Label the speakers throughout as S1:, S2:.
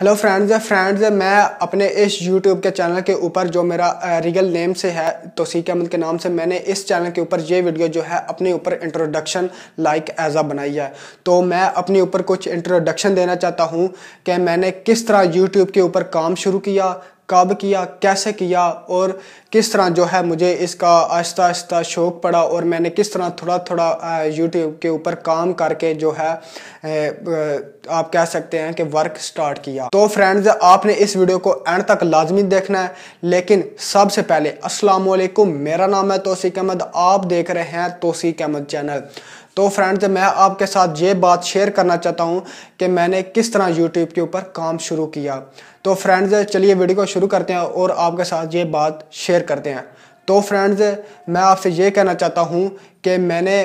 S1: hello friends है friends मैं अपने इस यूट्यूब के चैनल के ऊपर जो मेरा रियल uh, नेम से है तोसीक अहमद के नाम से मैंने इस चैनल के ऊपर ये वीडियो जो है अपने ऊपर इंट्रोडक्शन लाइक एज अ बनाई है तो मैं अपने ऊपर कुछ इंट्रोडक्शन देना चाहता हूँ कि मैंने किस तरह यूट्यूब के ऊपर काम शुरू किया कब किया कैसे किया और किस तरह जो है मुझे इसका आहिस्ता आहिस्ता शौक़ पड़ा और मैंने किस तरह थोड़ा थोड़ा यूट्यूब के ऊपर काम करके जो है आप कह सकते हैं कि वर्क स्टार्ट किया तो फ्रेंड्स आपने इस वीडियो को एंड तक लाजमी देखना है लेकिन सबसे पहले अस्सलाम वालेकुम मेरा नाम है तोसीक अहमद आप देख रहे हैं तोसीक अहमद चैनल तो फ्रेंड्स मैं आपके साथ ये बात शेयर करना चाहता हूँ कि मैंने किस तरह यूट्यूब के ऊपर काम शुरू किया तो फ्रेंड्स चलिए वीडियो को शुरू करते हैं और आपके साथ ये बात शेयर करते हैं तो फ्रेंड्स मैं आपसे ये कहना चाहता हूँ कि मैंने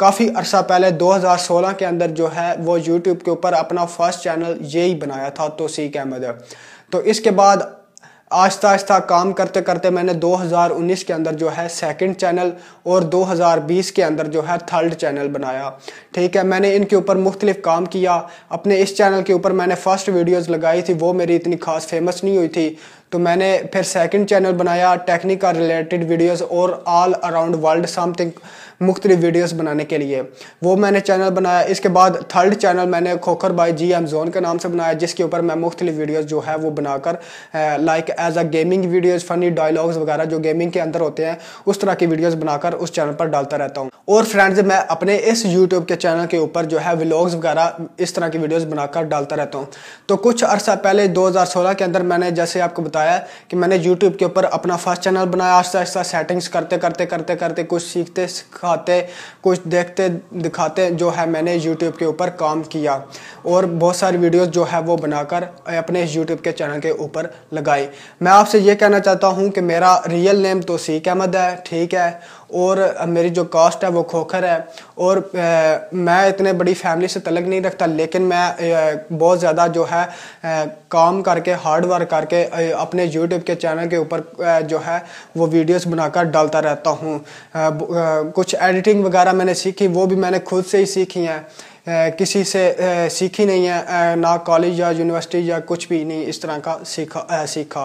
S1: काफ़ी अरसा पहले 2016 के अंदर जो है वो यूट्यूब के ऊपर अपना फर्स्ट चैनल ही बनाया था तो सीख अहमद तो इसके बाद आस्ता आस्ता काम करते करते मैंने 2019 के अंदर जो है सेकंड चैनल और 2020 के अंदर जो है थर्ड चैनल बनाया ठीक है मैंने इनके ऊपर मुख्तलिफ काम किया अपने इस चैनल के ऊपर मैंने फ़र्स्ट वीडियोस लगाई थी वो मेरी इतनी खास फेमस नहीं हुई थी तो मैंने फिर सेकंड चैनल बनाया टेक्निक का रिलेटेड वीडियोस और ऑल अराउंड वर्ल्ड समथिंग मुख्तलि वीडियोस बनाने के लिए वो मैंने चैनल बनाया इसके बाद थर्ड चैनल मैंने Khokhar by G M zone के नाम से बनाया जिसके ऊपर मैं मुख्तलि वीडियोस जो है वो बनाकर like as a gaming videos funny dialogues वगैरह जो गेमिंग के अंदर होते हैं उस तरह की वीडियोज़ बनाकर उस चैनल पर डालता रहता हूँ और फ्रेंड्स मैं अपने इस यूट्यूब के चैनल के ऊपर जो है व्लॉग्स वगैरह इस तरह की वीडियोज़ बनाकर डालता रहता हूँ तो कुछ अर्सा पहले दो के अंदर मैंने जैसे आपको बताया आया कि मैंने YouTube के ऊपर अपना फर्स्ट चैनल बनाया आस्ता आस्ता सेटिंग्स करते करते करते करते कुछ सीखते सिखाते कुछ देखते दिखाते जो है मैंने YouTube के ऊपर काम किया और बहुत सारी वीडियोस जो है वो बनाकर अपने यूट्यूब के चैनल के ऊपर लगाई मैं आपसे ये कहना चाहता हूँ कि मेरा रियल नेम तो सीख अहमद है ठीक है और मेरी जो कास्ट है वो खोखर है और आ, मैं इतने बड़ी फैमिली से तलग नहीं रखता लेकिन मैं बहुत ज़्यादा जो है आ, काम करके हार्ड वर्क करके अपने यूट्यूब के चैनल के ऊपर जो है वो वीडियोस बनाकर डालता रहता हूँ कुछ एडिटिंग वगैरह मैंने सीखी वो भी मैंने खुद से ही सीखी हैं किसी से सीखी नहीं है ना कॉलेज या यूनिवर्सिटी या कुछ भी नहीं इस तरह का सीखा सीखा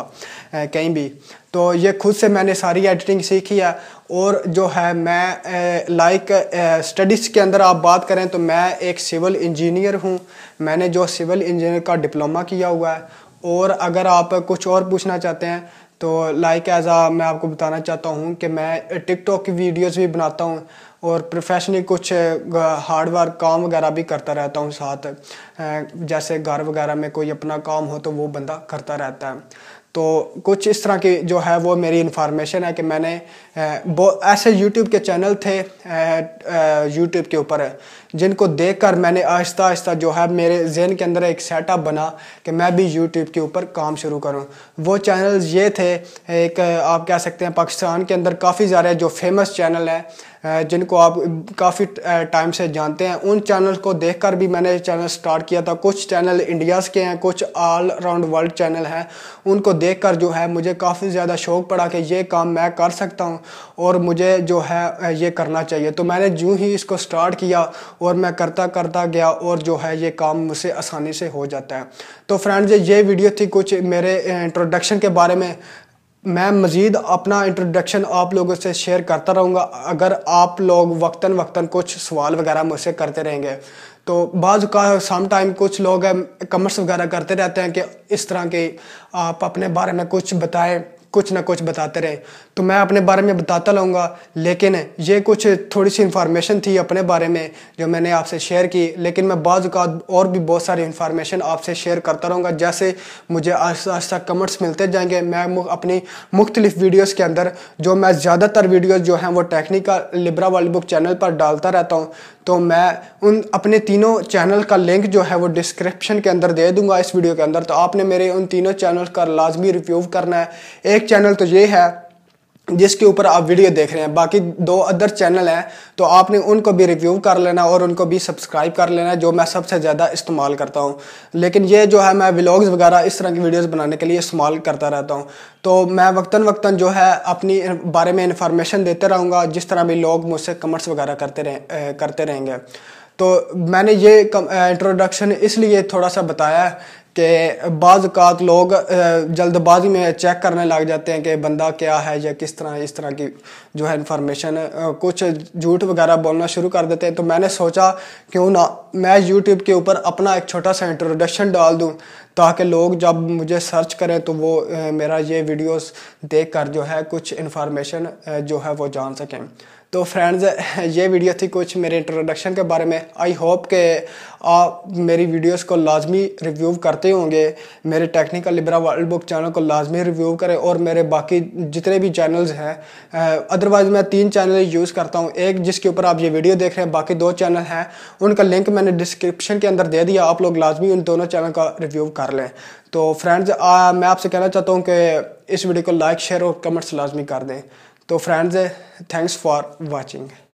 S1: कहीं भी तो ये खुद से मैंने सारी एडिटिंग सीखी है और जो है मैं लाइक स्टडीज़ के अंदर आप बात करें तो मैं एक सिविल इंजीनियर हूँ मैंने जो सिविल इंजीनियर का डिप्लोमा किया हुआ है और अगर आप कुछ और पूछना चाहते हैं तो लाइक एज आ मैं आपको बताना चाहता हूँ कि मैं टिकटॉक की वीडियोस भी बनाता हूँ और प्रोफेशनली कुछ हार्ड वर्क काम वगैरह भी करता रहता हूँ साथ जैसे घर वगैरह में कोई अपना काम हो तो वो बंदा करता रहता है तो कुछ इस तरह की जो है वो मेरी इन्फॉर्मेशन है कि मैंने ऐसे यूट्यूब के चैनल थे यूट्यूब के ऊपर जिनको देखकर मैंने आहिस्ता आहिस्ता जो है मेरे जहन के अंदर एक सेटअप बना कि मैं भी यूट्यूब के ऊपर काम शुरू करूँ वो चैनल ये थे एक आप कह सकते हैं पाकिस्तान के अंदर काफ़ी सारे जो फेमस चैनल हैं जिनको आप काफ़ी टाइम से जानते हैं उन चैनल को कर भी मैंने चैनल स्टार्ट किया था कुछ चैनल इंडियाज़ के हैं कुछ ऑल अराउंड वर्ल्ड चैनल हैं उनको कर जो है मुझे काफ़ी ज़्यादा शौक पड़ा कि ये काम मैं कर सकता हूँ और मुझे जो है ये करना चाहिए तो मैंने जूँ ही इसको स्टार्ट किया और मैं करता करता गया और जो है ये काम मुझसे आसानी से हो जाता है तो फ्रेंड्स ये वीडियो थी कुछ मेरे इंट्रोडक्शन के बारे में मैं मज़ीद अपना इंट्रोडक्शन आप लोगों से शेयर करता रहूँगा अगर आप लोग वक्ता वक्ता कुछ सवाल वगैरह मुझसे करते रहेंगे तो बाज़ का सम टाइम कुछ लोग कमर्स वगैरह करते रहते हैं कि इस तरह के आप अपने बारे में कुछ बताएं कुछ ना कुछ बताते रहें तो मैं अपने बारे में बताता रहूँगा लेकिन ये कुछ थोड़ी सी इन्फॉर्मेशन थी अपने बारे में जो मैंने आपसे शेयर की लेकिन मैं बाज़ात और भी बहुत सारी इन्फॉर्मेशन आपसे शेयर करता रहूँगा जैसे मुझे आस्ता आस्ता कमेंट्स मिलते जाएंगे मैं अपनी मुख्तलिफ़ वीडियोज़ के अंदर जो मैं ज़्यादातर वीडियोज़ जो हैं वो टेक्निकल लिब्रा वाली बुक चैनल पर डालता रहता हूँ तो मैं उन अपने तीनों चैनल का लिंक जो है वो डिस्क्रिप्शन के अंदर दे दूंगा इस वीडियो के अंदर तो आपने मेरे उन तीनों चैनल का लाजमी रिव्यू करना है एक चैनल तो ये है जिसके ऊपर आप वीडियो देख रहे हैं बाकी दो अदर चैनल हैं तो आपने उनको भी रिव्यू कर लेना और उनको भी सब्सक्राइब कर लेना जो मैं सबसे ज़्यादा इस्तेमाल करता हूँ लेकिन ये जो है मैं व्लॉग्स वगैरह इस तरह की वीडियोस बनाने के लिए इस्तेमाल करता रहता हूँ तो मैं वक्ता वक्ता जो है अपनी बारे में इंफॉर्मेशन देते रहूँगा जिस तरह भी लोग मुझसे कमेंट्स वगैरह करते रहे करते रहेंगे तो मैंने ये इंट्रोडक्शन इसलिए थोड़ा सा बताया कि बाज़ात लोग जल्दबाजी में चेक करने लग जाते हैं कि बंदा क्या है या किस तरह इस तरह की जो है इन्फॉर्मेशन कुछ झूठ वगैरह बोलना शुरू कर देते हैं तो मैंने सोचा क्यों ना मैं यूट्यूब के ऊपर अपना एक छोटा सा इंट्रोडक्शन डाल दूँ ताकि लोग जब मुझे सर्च करें तो वो मेरा ये वीडियोस देख कर जो है कुछ इन्फॉर्मेशन जो है वो जान सकें तो फ्रेंड्स ये वीडियो थी कुछ मेरे इंट्रोडक्शन के बारे में आई होप के आप मेरी वीडियोस को लाजमी रिव्यू करते होंगे मेरे technical libra world book channel को लाजमी रिव्यू करें और मेरे बाकी जितने भी चैनल्स हैं अदरवाइज़ मैं तीन चैनल यूज़ करता हूँ एक जिसके ऊपर आप ये वीडियो देख रहे हैं बाकी दो चैनल हैं उनका लिंक मैंने डिस्क्रिप्शन के अंदर दे दिया आप लोग लाजमी उन दोनों चैनल का रिव्यू कर लें तो फ्रेंड्स मैं आपसे कहना चाहता हूँ कि इस वीडियो को लाइक शेयर और कमेंट्स लाजमी कर दें तो फ्रेंड्स थैंक्स फॉर वॉचिंग